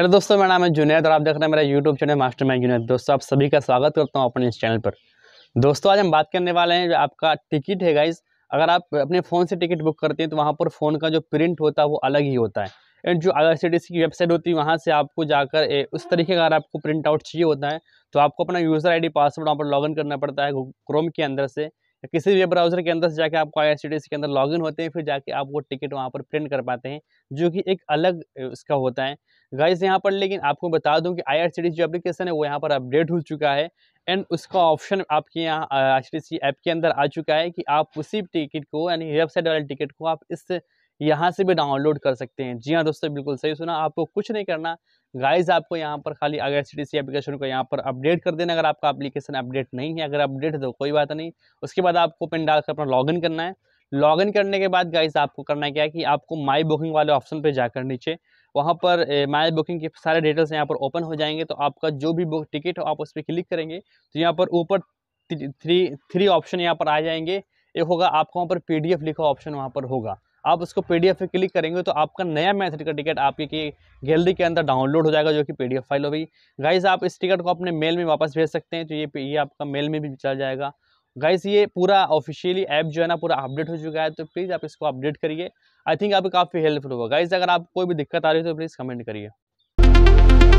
hello दोस्तों मेरा नाम है जुनेद और आप देख रहे हैं मेरा YouTube channel master mind Junaid दोस्तों आप सभी का स्वागत करता हूं अपने इस चैनल पर दोस्तों आज हम बात करने वाले हैं जो आपका टिकट है गाइज अगर आप अपने फ़ोन से टिकट बुक करते हैं तो वहाँ पर फ़ोन का जो प्रिंट होता है वो अलग ही होता है एंड जो आई की वेबसाइट होती है वहाँ से आपको जाकर ए, उस तरीके का अगर आपको प्रिंट आउट चाहिए होता है तो आपको अपना यूज़र आई पासवर्ड वहाँ पर लॉग करना पड़ता है क्रोम के अंदर से तो किसी भी ब्राउज़र के अंदर से जाके आपको आई के अंदर लॉगिन होते हैं फिर जाके आप वो टिकट वहाँ पर प्रिंट कर पाते हैं जो कि एक अलग इसका होता है गाइज यहाँ पर लेकिन आपको बता दूँ कि आई जो एप्लीकेशन है वो यहाँ पर अपडेट हो चुका है एंड उसका ऑप्शन आपके यहाँ आई ऐप के अंदर आ चुका है कि आप उसी टिकट को यानी वेबसाइट वाले टिकट को आप इस यहाँ से भी डाउनलोड कर सकते हैं जी हाँ दोस्तों बिल्कुल सही सुना आपको कुछ नहीं करना गाइज आपको यहाँ पर खाली अगर सी एप्लीकेशन को यहाँ पर अपडेट कर देना अगर आपका एप्लीकेशन अपडेट नहीं है अगर अपडेट है तो कोई बात नहीं उसके बाद आपको पिन डालकर अपना लॉगिन करना है लॉगिन करने के बाद गाइज आपको करना क्या है कि आपको माई बुकिंग वाले ऑप्शन पर जाकर नीचे वहाँ पर माई बुकिंग के सारे डिटेल्स यहाँ पर ओपन हो जाएंगे तो आपका जो भी बुक टिकट हो आप उस पर क्लिक करेंगे तो यहाँ पर ऊपर थ्री थ्री ऑप्शन यहाँ पर आ जाएंगे एक होगा आपको वहाँ पर पी लिखा ऑप्शन वहाँ पर होगा आप उसको पी पे क्लिक करेंगे तो आपका नया मैथड का टिकट आपकी की गैलरी के अंदर डाउनलोड हो जाएगा जो कि पी फाइल होगी गाइज आप इस टिकट को अपने मेल में वापस भेज सकते हैं तो ये ये आपका मेल में भी चल जाएगा गाइज ये पूरा ऑफिशियली ऐप जो है ना पूरा अपडेट हो चुका है तो प्लीज़ आप इसको अपडेट करिए आई थिंक आपको काफ़ी हेल्पफुल होगा गाइज अगर आप कोई भी दिक्कत आ रही है तो प्लीज़ कमेंट करिए